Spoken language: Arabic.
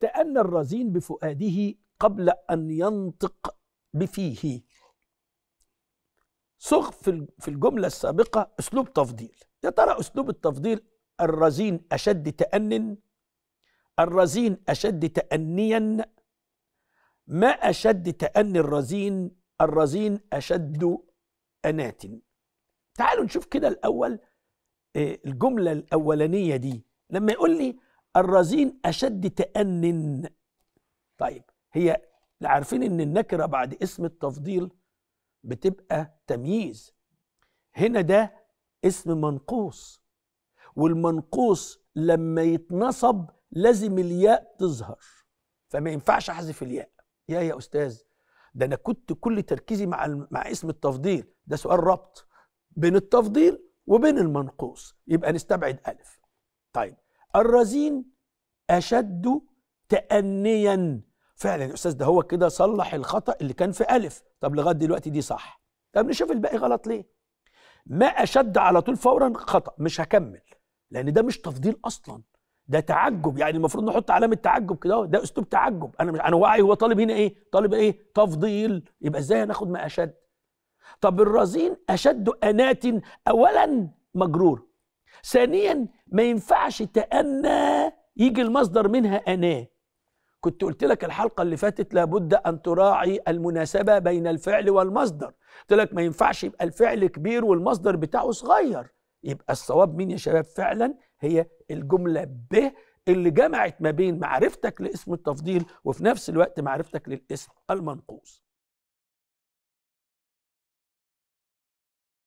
تأنى الرزين بفؤاده قبل أن ينطق بفيه صغ في الجملة السابقة أسلوب تفضيل يا ترى أسلوب التفضيل الرزين أشد تأن الرزين أشد تأنيا ما أشد تأني الرزين الرزين أشد أنات تعالوا نشوف كده الأول آه، الجملة الأولانية دي لما يقول لي الرزين أشد تأن طيب هي عارفين إن النكرة بعد اسم التفضيل بتبقى تمييز هنا ده اسم منقوص والمنقوص لما يتنصب لازم الياء تظهر فما ينفعش احذف الياء يا يا استاذ ده انا كنت كل تركيزي مع مع اسم التفضيل ده سؤال ربط بين التفضيل وبين المنقوص يبقى نستبعد الف طيب الرزين أشد تأنيا فعلا يا أستاذ ده هو كده صلح الخطأ اللي كان في ألف طب لغاية دلوقتي دي صح طب نشوف الباقي غلط ليه ما أشد على طول فورا خطأ مش هكمل لأن ده مش تفضيل أصلا ده تعجب يعني المفروض نحط علامة تعجب كده ده أسلوب تعجب أنا مش أنا واعي هو طالب هنا إيه طالب إيه تفضيل يبقى إزاي هناخد ما أشد طب الرزين أشد أنات أولا مجرور ثانيا ما ينفعش تأنى يجي المصدر منها أناه كنت قلت لك الحلقة اللي فاتت لابد أن تراعي المناسبة بين الفعل والمصدر قلت لك ما ينفعش يبقى الفعل كبير والمصدر بتاعه صغير يبقى الصواب مين يا شباب فعلا هي الجملة به اللي جمعت ما بين معرفتك لاسم التفضيل وفي نفس الوقت معرفتك للاسم المنقوص